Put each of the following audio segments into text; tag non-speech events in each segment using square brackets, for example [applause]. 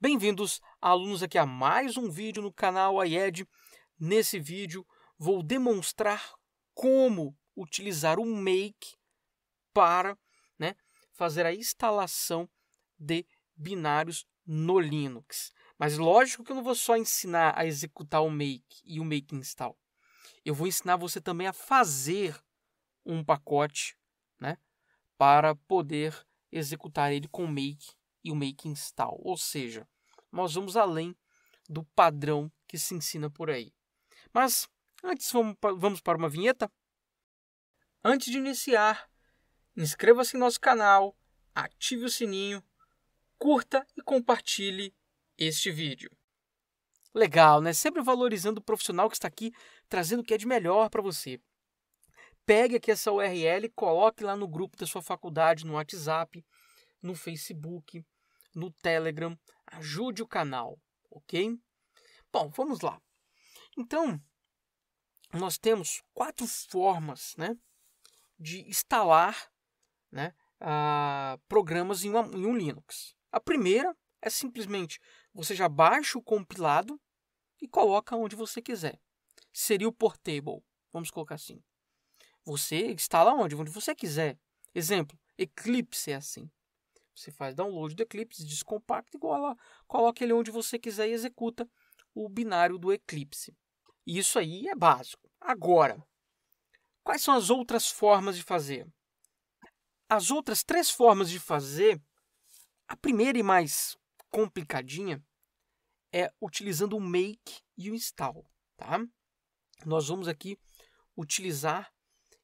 Bem-vindos, alunos, aqui a mais um vídeo no canal IED. Nesse vídeo, vou demonstrar como utilizar o Make para né, fazer a instalação de binários no Linux. Mas lógico que eu não vou só ensinar a executar o Make e o Make Install. Eu vou ensinar você também a fazer um pacote né, para poder executar ele com Make e o making style, ou seja, nós vamos além do padrão que se ensina por aí. Mas antes vamos, vamos para uma vinheta? Antes de iniciar, inscreva-se em nosso canal, ative o sininho, curta e compartilhe este vídeo. Legal, né? Sempre valorizando o profissional que está aqui, trazendo o que é de melhor para você. Pegue aqui essa URL, coloque lá no grupo da sua faculdade, no WhatsApp, no Facebook, no Telegram. Ajude o canal, ok? Bom, vamos lá. Então, nós temos quatro formas né, de instalar né, uh, programas em, uma, em um Linux. A primeira é simplesmente você já baixa o compilado e coloca onde você quiser. Seria o portable, vamos colocar assim. Você instala onde? Onde você quiser. Exemplo, Eclipse é assim. Você faz download do Eclipse, descompacta, iguala, coloca ele onde você quiser e executa o binário do Eclipse. Isso aí é básico. Agora, quais são as outras formas de fazer? As outras três formas de fazer, a primeira e mais complicadinha é utilizando o make e o install, tá? Nós vamos aqui utilizar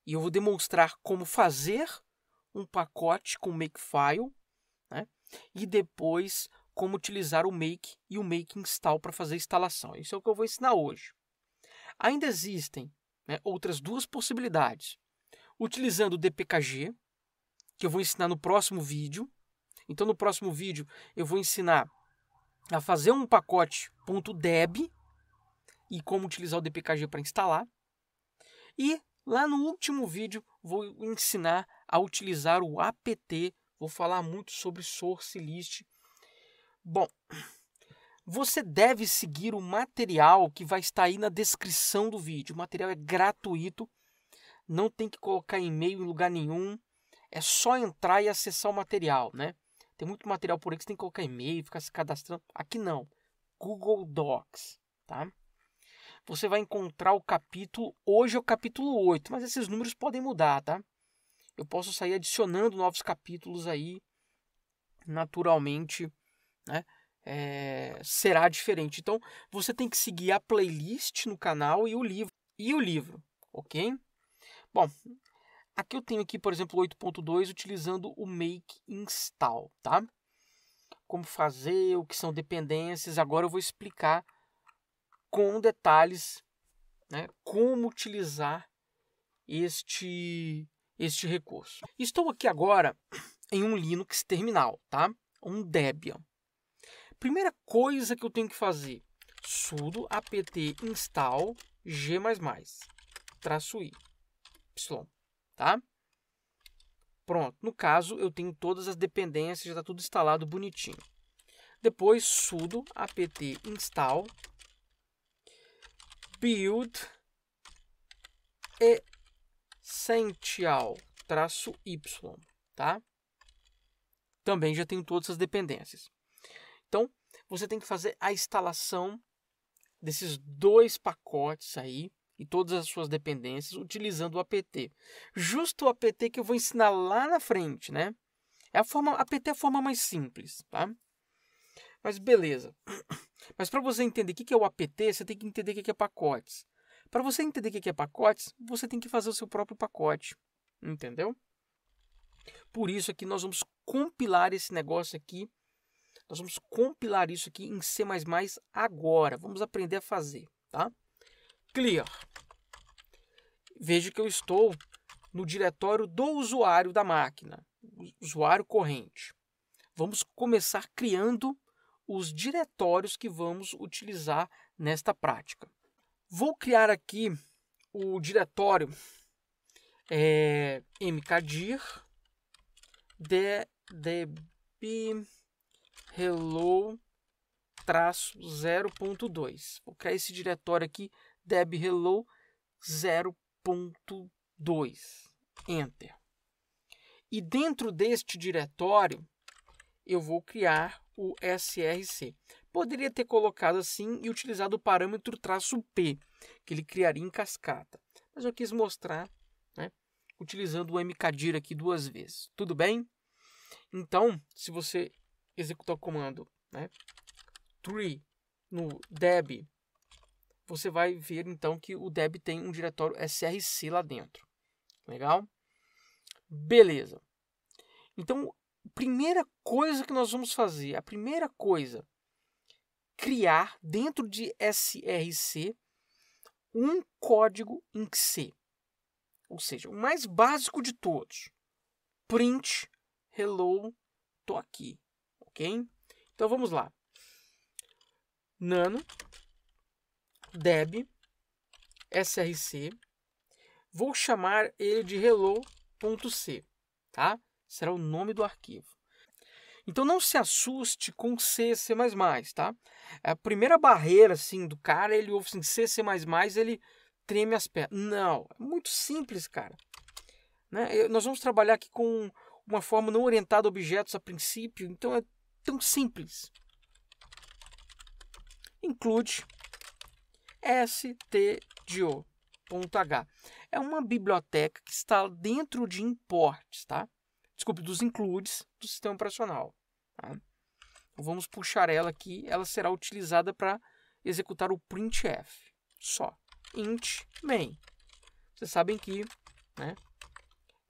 e eu vou demonstrar como fazer um pacote com makefile né? E depois como utilizar o make e o make install para fazer a instalação. Isso é o que eu vou ensinar hoje. Ainda existem né, outras duas possibilidades. Utilizando o DPKG, que eu vou ensinar no próximo vídeo. Então, no próximo vídeo, eu vou ensinar a fazer um pacote .deb e como utilizar o DPKG para instalar. E lá no último vídeo, vou ensinar a utilizar o apt Vou falar muito sobre source list. Bom, você deve seguir o material que vai estar aí na descrição do vídeo. O material é gratuito, não tem que colocar e-mail em lugar nenhum. É só entrar e acessar o material, né? Tem muito material por aí que você tem que colocar e-mail, ficar se cadastrando. Aqui não. Google Docs, tá? Você vai encontrar o capítulo, hoje é o capítulo 8, mas esses números podem mudar, tá? eu posso sair adicionando novos capítulos aí, naturalmente, né? É, será diferente. Então, você tem que seguir a playlist no canal e o livro. E o livro, ok? Bom, aqui eu tenho aqui, por exemplo, 8.2 utilizando o make install, tá? Como fazer, o que são dependências. Agora eu vou explicar com detalhes né, como utilizar este este recurso. Estou aqui agora em um Linux terminal, tá? Um Debian. Primeira coisa que eu tenho que fazer, sudo apt install g++, traço i, y, tá? Pronto, no caso eu tenho todas as dependências, já está tudo instalado bonitinho. Depois sudo apt install build e sential traço y, tá? Também já tenho todas as dependências. Então, você tem que fazer a instalação desses dois pacotes aí e todas as suas dependências utilizando o apt. Justo o apt que eu vou ensinar lá na frente, né? É a forma apt é a forma mais simples, tá? Mas beleza. [clears throat] Mas para você entender o que é o apt, você tem que entender o que é pacotes. Para você entender o que é pacotes, você tem que fazer o seu próprio pacote, entendeu? Por isso aqui nós vamos compilar esse negócio aqui, nós vamos compilar isso aqui em C++ agora. Vamos aprender a fazer, tá? Clear. Vejo que eu estou no diretório do usuário da máquina, usuário corrente. Vamos começar criando os diretórios que vamos utilizar nesta prática. Vou criar aqui o diretório é, mkdir db hello traço 0.2. Vou criar esse diretório aqui deb hello 0.2. Enter. E dentro deste diretório eu vou criar o src poderia ter colocado assim e utilizado o parâmetro traço P, que ele criaria em cascata. Mas eu quis mostrar né, utilizando o mkdir aqui duas vezes. Tudo bem? Então, se você executar o comando né, tree no deb, você vai ver então que o deb tem um diretório src lá dentro. Legal? Beleza. Então, primeira coisa que nós vamos fazer, a primeira coisa criar dentro de SRC um código em C. Ou seja, o mais básico de todos. Print, hello, tô aqui. Ok? Então vamos lá. Nano, deb, src. Vou chamar ele de hello.c, tá? Será o nome do arquivo. Então não se assuste com C, C++, tá? A primeira barreira, assim, do cara, ele ouve assim, C, C++, ele treme as pernas. Não, é muito simples, cara. Né? Nós vamos trabalhar aqui com uma forma não orientada a objetos a princípio, então é tão simples. Include stdio.h. É uma biblioteca que está dentro de imports, tá? desculpe, dos includes do sistema operacional. Tá? Então, vamos puxar ela aqui, ela será utilizada para executar o printf. Só. int main. Vocês sabem que né,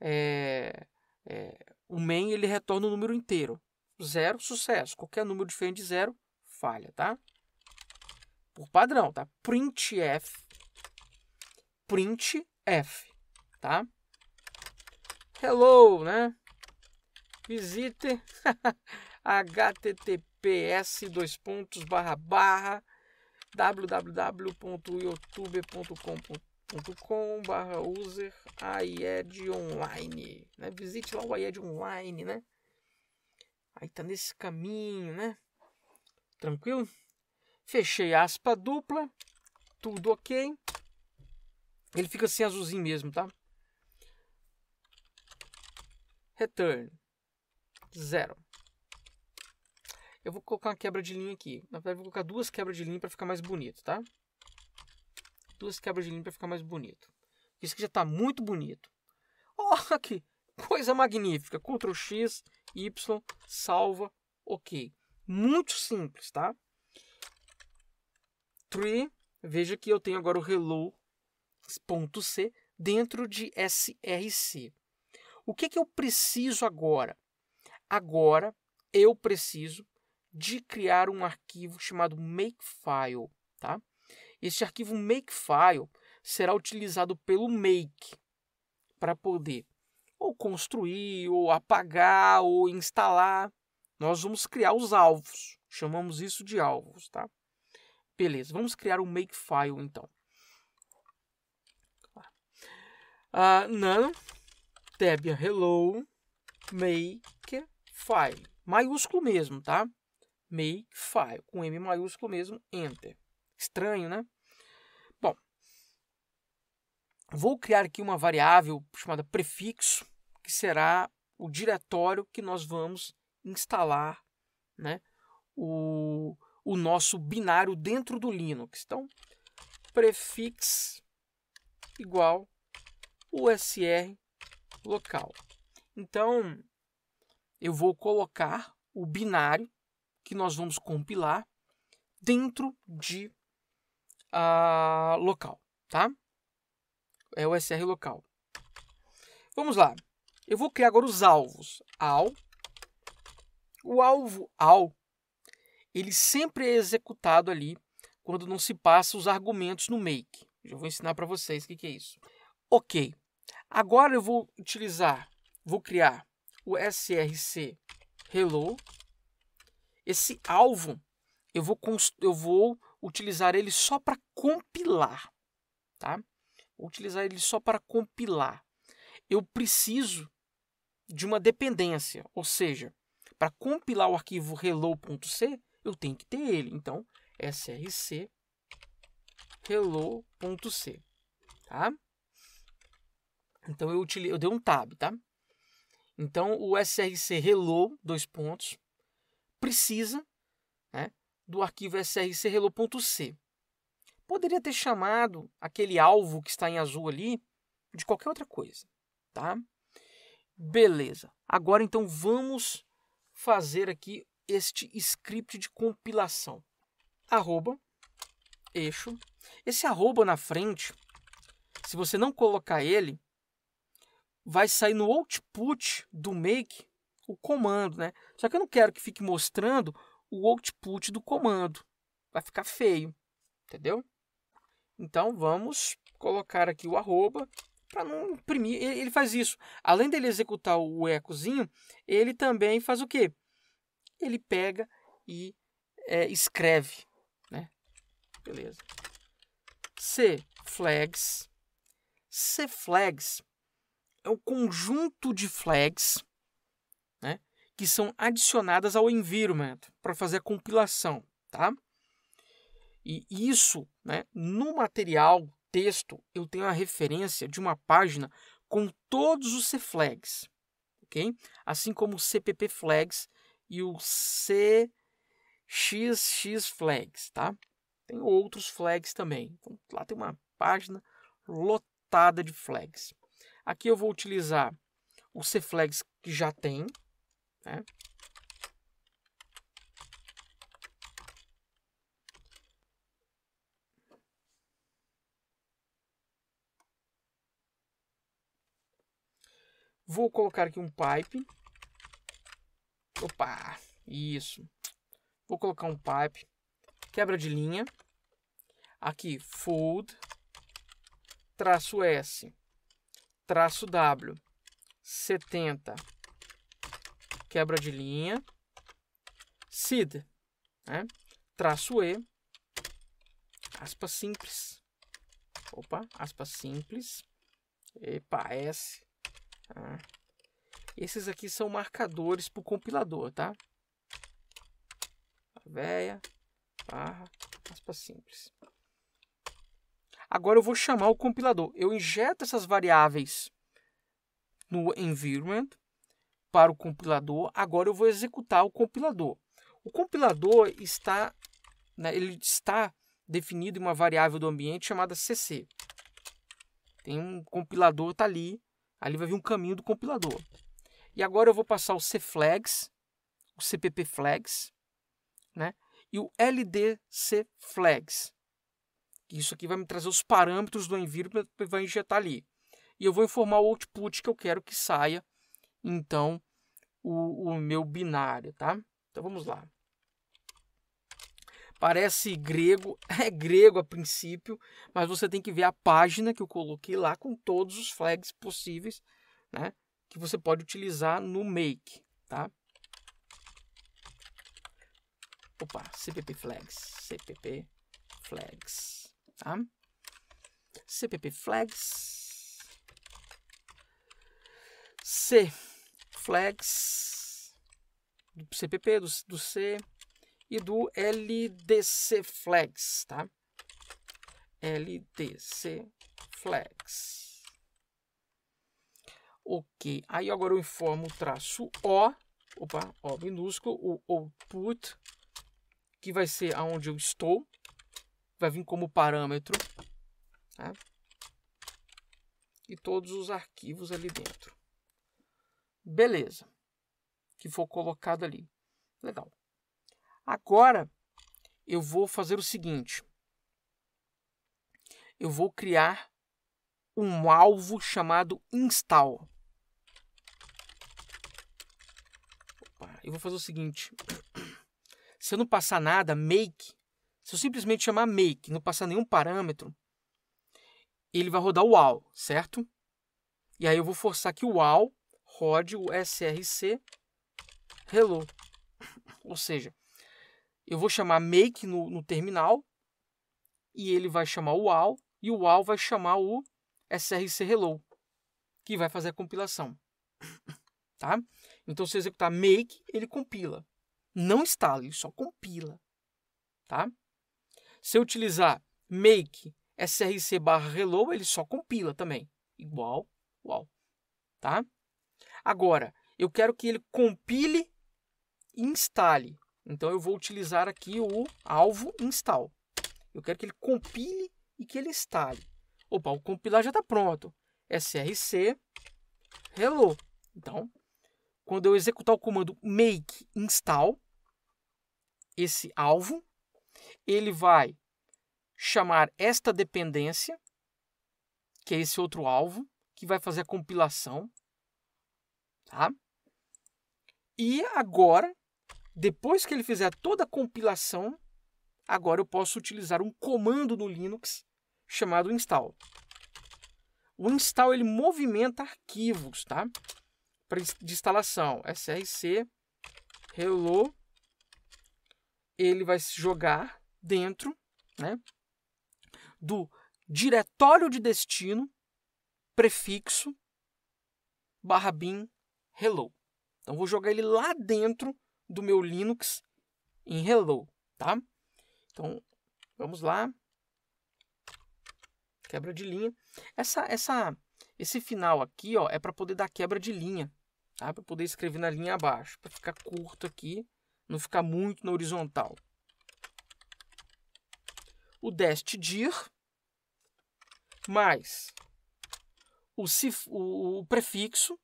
é, é, o main ele retorna o número inteiro. Zero, sucesso. Qualquer número diferente de zero, falha, tá? Por padrão, tá? Printf. Printf, tá? Hello, né? visite https [laughs] dois pontos barra barra www.youtube.com.com barra user IED online né? visite lá o IED online né aí tá nesse caminho né tranquilo fechei a aspa dupla tudo ok ele fica assim azulzinho mesmo tá return Zero. Eu vou colocar uma quebra de linha aqui. Na verdade, vou colocar duas quebras de linha para ficar mais bonito, tá? Duas quebras de linha para ficar mais bonito. Isso aqui já está muito bonito. Olha [laughs] que coisa magnífica. Ctrl X, Y, salva, ok. Muito simples, tá? Tree, veja que eu tenho agora o hello.c dentro de src. O que, que eu preciso agora? Agora eu preciso de criar um arquivo chamado makefile, tá? Este arquivo makefile será utilizado pelo make para poder ou construir, ou apagar, ou instalar. Nós vamos criar os alvos. Chamamos isso de alvos, tá? Beleza, vamos criar um makefile então. Uh, ah, não. debian hello, make file, maiúsculo mesmo, tá? Make file, com M maiúsculo mesmo, enter. Estranho, né? Bom, vou criar aqui uma variável chamada prefixo, que será o diretório que nós vamos instalar, né? O, o nosso binário dentro do Linux. Então, prefix igual usr local. Então, eu vou colocar o binário que nós vamos compilar dentro de uh, local, tá? É o SR local. Vamos lá. Eu vou criar agora os alvos. Al. O alvo al, ele sempre é executado ali quando não se passa os argumentos no make. Já vou ensinar para vocês o que, que é isso. Ok. Agora eu vou utilizar, vou criar o src hello. Esse alvo eu vou eu vou utilizar ele só para compilar, tá? Vou utilizar ele só para compilar. Eu preciso de uma dependência, ou seja, para compilar o arquivo hello.c, eu tenho que ter ele. Então, src hello.c, tá? Então eu, eu dei um tab, tá? Então o SRC Hello, dois pontos, precisa né, do arquivo SRC Hello.c. Poderia ter chamado aquele alvo que está em azul ali de qualquer outra coisa, tá? Beleza. Agora então vamos fazer aqui este script de compilação. Arroba, eixo. Esse arroba na frente, se você não colocar ele, vai sair no output do make o comando, né? Só que eu não quero que fique mostrando o output do comando. Vai ficar feio, entendeu? Então vamos colocar aqui o arroba para não imprimir. Ele, faz isso. Além dele executar o ecozinho, ele também faz o quê? Ele pega e é, escreve, né? Beleza. C flags. C flags é o conjunto de flags né, que são adicionadas ao environment para fazer a compilação, tá? E isso, né, no material texto, eu tenho a referência de uma página com todos os C flags, ok? Assim como o CPP flags e o CXX flags, tá? Tem outros flags também. Então, lá tem uma página lotada de flags. Aqui eu vou utilizar o Cflex que já tem. Né? Vou colocar aqui um pipe. Opa, isso. Vou colocar um pipe. Quebra de linha. Aqui, fold, traço S traço W, 70, quebra de linha, SID, né? traço E, aspa simples, opa, aspa simples, epa, S. Tá? Esses aqui são marcadores para o compilador, tá? Véia, barra, aspa simples. Agora eu vou chamar o compilador. Eu injeto essas variáveis no environment para o compilador. Agora eu vou executar o compilador. O compilador está, né, ele está definido em uma variável do ambiente chamada cc. Tem um compilador está ali, ali vai vir um caminho do compilador. E agora eu vou passar o cflags, o cpp flags, né, e o ldc flags. Isso aqui vai me trazer os parâmetros do envio e vai injetar ali. E eu vou informar o output que eu quero que saia, então, o, o meu binário, tá? Então, vamos lá. Parece grego, [laughs] é grego a princípio, mas você tem que ver a página que eu coloquei lá com todos os flags possíveis, né? Que você pode utilizar no make, tá? Opa, cpp flags, cpp flags tá? cpp flags c flags do cpp do, do c e do ldc flags tá ldc flags ok aí agora eu informo o traço o opa o minúsculo o output que vai ser aonde eu estou vai vir como parâmetro. Tá? E todos os arquivos ali dentro. Beleza. Que for colocado ali. Legal. Agora, eu vou fazer o seguinte. Eu vou criar um alvo chamado install. Opa, eu vou fazer o seguinte. [clears throat] Se eu não passar nada, make se eu simplesmente chamar make, não passar nenhum parâmetro, ele vai rodar o wow, certo? E aí eu vou forçar que o wow rode o src hello. Ou seja, eu vou chamar make no, no terminal e ele vai chamar o wow e o wow vai chamar o src hello, que vai fazer a compilação. [coughs] Tá? Então, se eu executar make, ele compila. Não instala, ele só compila. Tá? Se eu utilizar make src barra hello, ele só compila também. Igual, igual. Tá? Agora, eu quero que ele compile e instale. Então, eu vou utilizar aqui o alvo install. Eu quero que ele compile e que ele instale. Opa, o compilar já está pronto. src hello. Então, quando eu executar o comando make install, esse alvo ele vai chamar esta dependência, que é esse outro alvo, que vai fazer a compilação, tá? E agora, depois que ele fizer toda a compilação, agora eu posso utilizar um comando no Linux chamado install. O install ele movimenta arquivos, tá? De instalação, src hello, ele vai jogar dentro né, do diretório de destino prefixo barra bin hello. Então vou jogar ele lá dentro do meu Linux em hello, tá? Então vamos lá. Quebra de linha. Essa essa esse final aqui, ó, é para poder dar quebra de linha, tá? Para poder escrever na linha abaixo, para ficar curto aqui, não ficar muito na horizontal o dest dir mais o, cif, o, o prefixo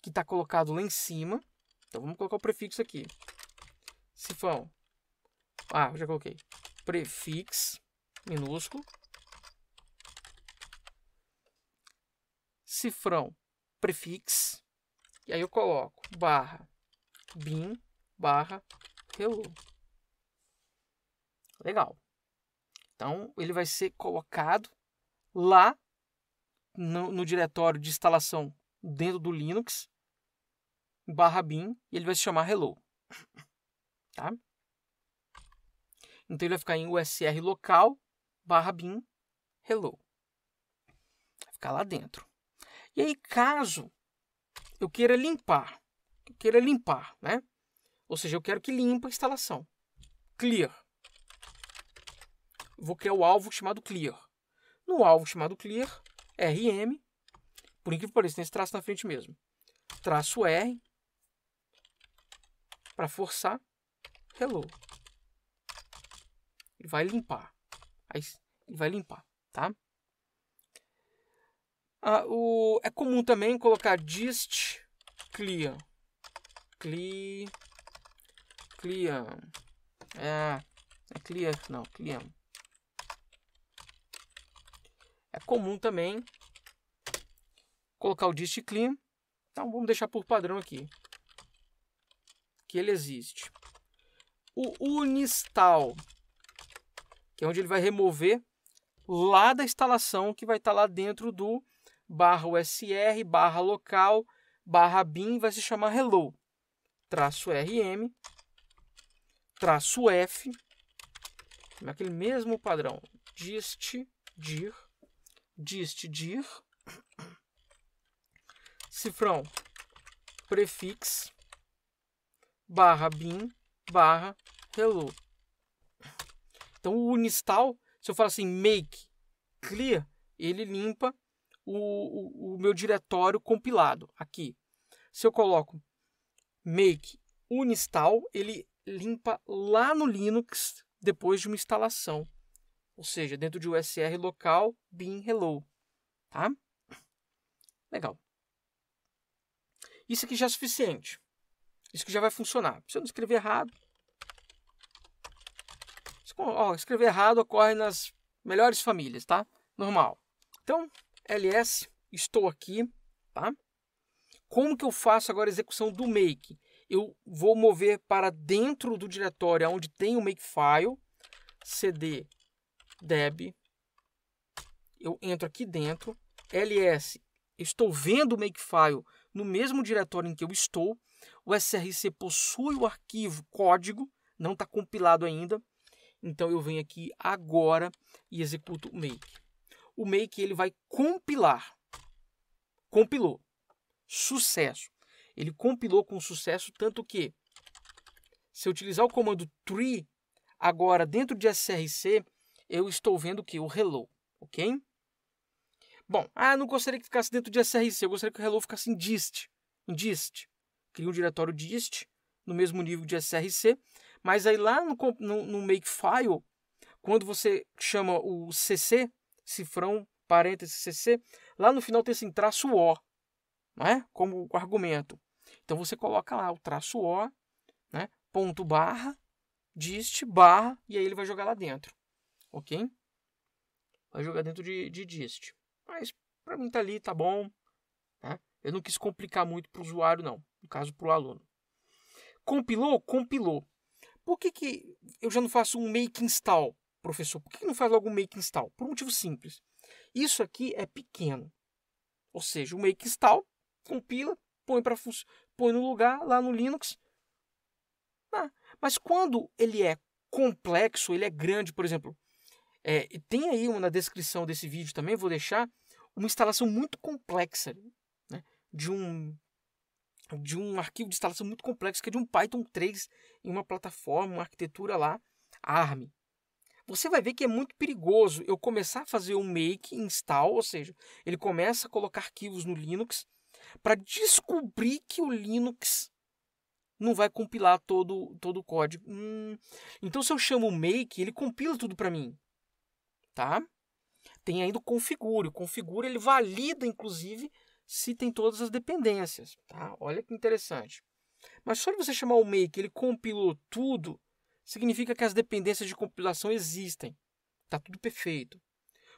que está colocado lá em cima. Então vamos colocar o prefixo aqui. cifrão Ah, já coloquei. Prefix minúsculo. Cifrão prefix. E aí eu coloco barra bin barra hello. Legal. Então, ele vai ser colocado lá no, no diretório de instalação dentro do Linux, barra bin, e ele vai se chamar hello. [coughs] Tá? Então, ele vai ficar em usr local, barra bin, hello. Vai ficar lá dentro. E aí, caso eu queira limpar, eu queira limpar, né? Ou seja, eu quero que limpa a instalação. Clear vou criar o um alvo chamado clear. No alvo chamado clear, rm, por incrível que pareça, tem esse traço na frente mesmo. Traço r, para forçar, hello. Ele vai limpar. Aí ele vai limpar, tá? Ah, o, é comum também colocar dist clear. Clear. Clear. É, é clear, não, clear. É comum também colocar o dist clean. Então vamos deixar por padrão aqui que ele existe. O uninstall, que é onde ele vai remover lá da instalação que vai estar lá dentro do barra usr, barra local, barra bin, vai se chamar hello, traço rm, traço f, naquele é mesmo padrão, dist dir dist dir cifrão prefix barra bin barra hello. Então o uninstall, se eu falar assim make clear, ele limpa o, o, o meu diretório compilado aqui. Se eu coloco make uninstall, ele limpa lá no Linux depois de uma instalação. Ou seja, dentro de USR local, bin hello. Tá? Legal. Isso aqui já é suficiente. Isso que já vai funcionar. Se eu não escrever errado. Ó, escrever errado ocorre nas melhores famílias, tá? Normal. Então, ls, estou aqui, tá? Como que eu faço agora a execução do make? Eu vou mover para dentro do diretório onde tem o makefile, cd deb, eu entro aqui dentro, ls, estou vendo o makefile no mesmo diretório em que eu estou, o src possui o arquivo código, não está compilado ainda, então eu venho aqui agora e executo o make. O make ele vai compilar. Compilou. Sucesso. Ele compilou com sucesso, tanto que se eu utilizar o comando tree, agora dentro de src, eu estou vendo que o Hello, ok? Bom, ah, não gostaria que ficasse dentro de SRC, eu gostaria que o Hello ficasse em dist, em dist. Cria um diretório dist no mesmo nível de SRC, mas aí lá no, no, no makefile, quando você chama o CC, cifrão, parênteses, CC, lá no final tem assim, traço O, né? como argumento. Então você coloca lá o traço O, né? ponto barra, dist, barra, e aí ele vai jogar lá dentro ok? Vai jogar dentro de, de dist. Mas para mim tá ali, tá bom. Né? Eu não quis complicar muito para o usuário, não. No caso, para o aluno. Compilou? Compilou. Por que, que eu já não faço um make install, professor? Por que, que não faz logo um make install? Por um motivo simples. Isso aqui é pequeno. Ou seja, o make install compila, põe, pra, põe no lugar lá no Linux. Ah, mas quando ele é complexo, ele é grande, por exemplo, é, e tem aí na descrição desse vídeo também, vou deixar, uma instalação muito complexa né, de um de um arquivo de instalação muito complexo que é de um Python 3 em uma plataforma, uma arquitetura lá, ARM. Você vai ver que é muito perigoso eu começar a fazer um make install, ou seja, ele começa a colocar arquivos no Linux para descobrir que o Linux não vai compilar todo, todo o código. Hum, então, se eu chamo o make, ele compila tudo para mim tá? Tem ainda o configure. O configure ele valida, inclusive, se tem todas as dependências, tá? Olha que interessante. Mas só de você chamar o make, ele compilou tudo, significa que as dependências de compilação existem. Tá tudo perfeito.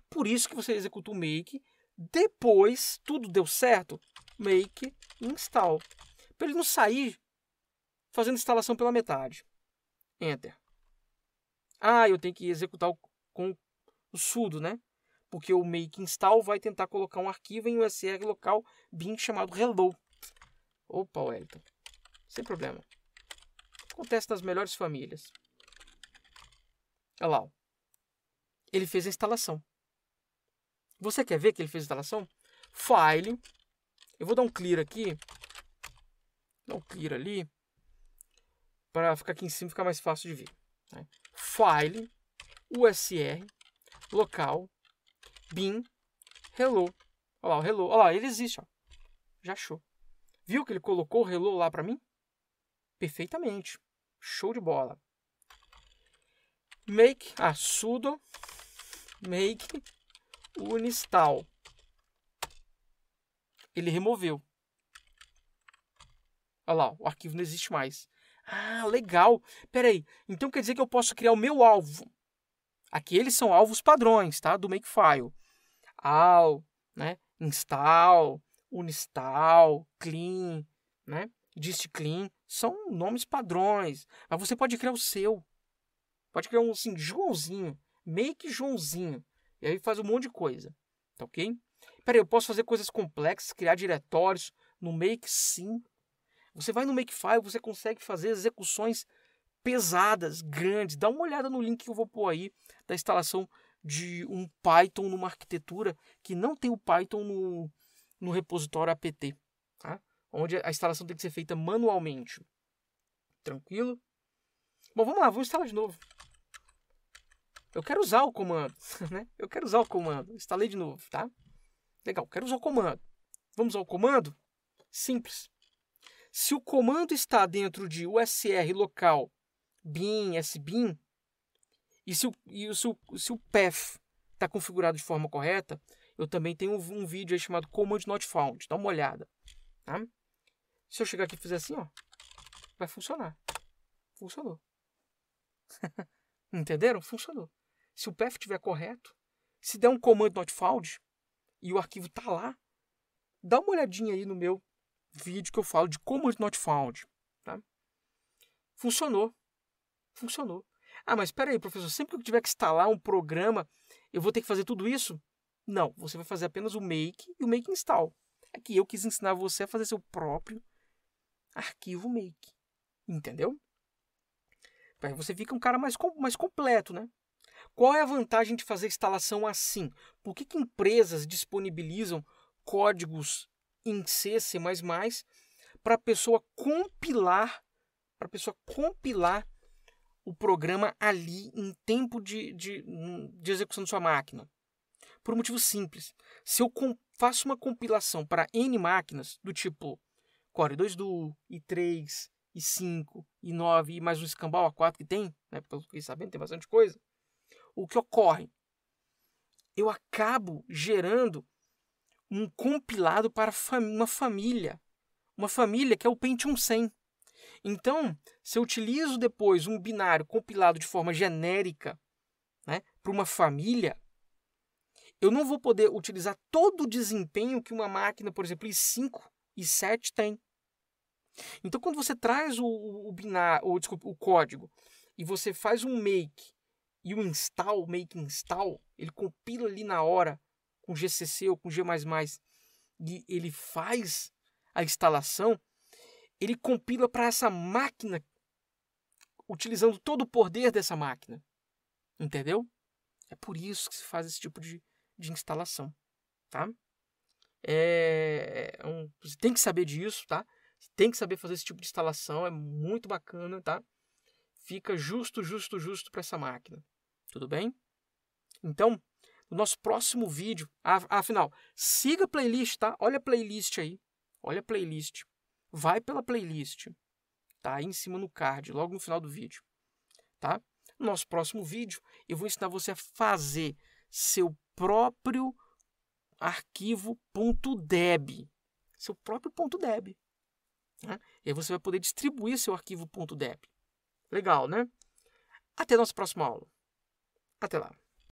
Por isso que você executa o make, depois tudo deu certo, make install. Para ele não sair fazendo instalação pela metade. Enter. Ah, eu tenho que executar o, o sudo, né? Porque o make install vai tentar colocar um arquivo em USR local bin chamado hello. Opa, Wellington. Sem problema. Acontece nas melhores famílias. Olha lá. Ele fez a instalação. Você quer ver que ele fez a instalação? File. Eu vou dar um clear aqui. Dar um clear ali. Para ficar aqui em cima, ficar mais fácil de ver. Né? File. USR local, bin, hello. Olha lá, o hello. Olha lá, ele existe, ó. Já achou. Viu que ele colocou o hello lá para mim? Perfeitamente. Show de bola. Make, ah, sudo make uninstall. Ele removeu. Olha lá, o arquivo não existe mais. Ah, legal. Peraí, então quer dizer que eu posso criar o meu alvo. Aqui eles são alvos padrões, tá? Do Makefile. All, né? Install, Uninstall, Clean, né? Dist Clean são nomes padrões. Mas você pode criar o seu. Pode criar um assim, Joãozinho, Make Joãozinho. E aí faz um monte de coisa, tá ok? Peraí, eu posso fazer coisas complexas, criar diretórios no Make sim. Você vai no Makefile, você consegue fazer execuções pesadas, grandes. Dá uma olhada no link que eu vou pôr aí da instalação de um Python numa arquitetura que não tem o Python no, no repositório apt, tá? onde a instalação tem que ser feita manualmente. Tranquilo? Bom, vamos lá, vamos instalar de novo. Eu quero usar o comando, [laughs] né? Eu quero usar o comando. Instalei de novo, tá? Legal, quero usar o comando. Vamos ao comando? Simples. Se o comando está dentro de usr local BIM, SBIM, e se o, e o, se o, se o path está configurado de forma correta, eu também tenho um, um vídeo chamado Command Not Found. Dá uma olhada. Tá? Se eu chegar aqui e fizer assim, ó, vai funcionar. Funcionou. [laughs] Entenderam? Funcionou. Se o path estiver correto, se der um comando not found e o arquivo está lá, dá uma olhadinha aí no meu vídeo que eu falo de command not found. Tá? Funcionou. Funcionou. Ah, mas espera aí, professor, sempre que eu tiver que instalar um programa, eu vou ter que fazer tudo isso? Não, você vai fazer apenas o make e o make install. Aqui eu quis ensinar você a fazer seu próprio arquivo make. Entendeu? Aí você fica um cara mais, mais completo, né? Qual é a vantagem de fazer instalação assim? Por que, que empresas disponibilizam códigos em C, C++ para a pessoa compilar, para pessoa compilar o programa ali em tempo de, de, de execução de sua máquina. Por um motivo simples. Se eu faço uma compilação para N máquinas, do tipo Core 2 Duo, i3, i5, i9 e mais um escambau A4 que tem, né, pelo que sabendo, tem bastante coisa, o que ocorre? Eu acabo gerando um compilado para uma família. Uma família que é o Pentium 100. Então, se eu utilizo depois um binário compilado de forma genérica né, para uma família, eu não vou poder utilizar todo o desempenho que uma máquina, por exemplo, i5 e 7 tem. Então, quando você traz o, o, binário, ou, desculpa, o código e você faz um make e o install, o make install, ele compila ali na hora com GCC ou com G++ e ele faz a instalação, ele compila para essa máquina, utilizando todo o poder dessa máquina. Entendeu? É por isso que se faz esse tipo de, de instalação, tá? É, é um, você tem que saber disso, tá? Você tem que saber fazer esse tipo de instalação, é muito bacana, tá? Fica justo, justo, justo para essa máquina. Tudo bem? Então, no nosso próximo vídeo, afinal, siga a playlist, tá? Olha a playlist aí. Olha a playlist vai pela playlist, tá? Aí em cima no card, logo no final do vídeo, tá? No nosso próximo vídeo, eu vou ensinar você a fazer seu próprio arquivo .deb, seu próprio .deb. Né? E aí você vai poder distribuir seu arquivo .deb. Legal, né? Até a nossa próxima aula. Até lá.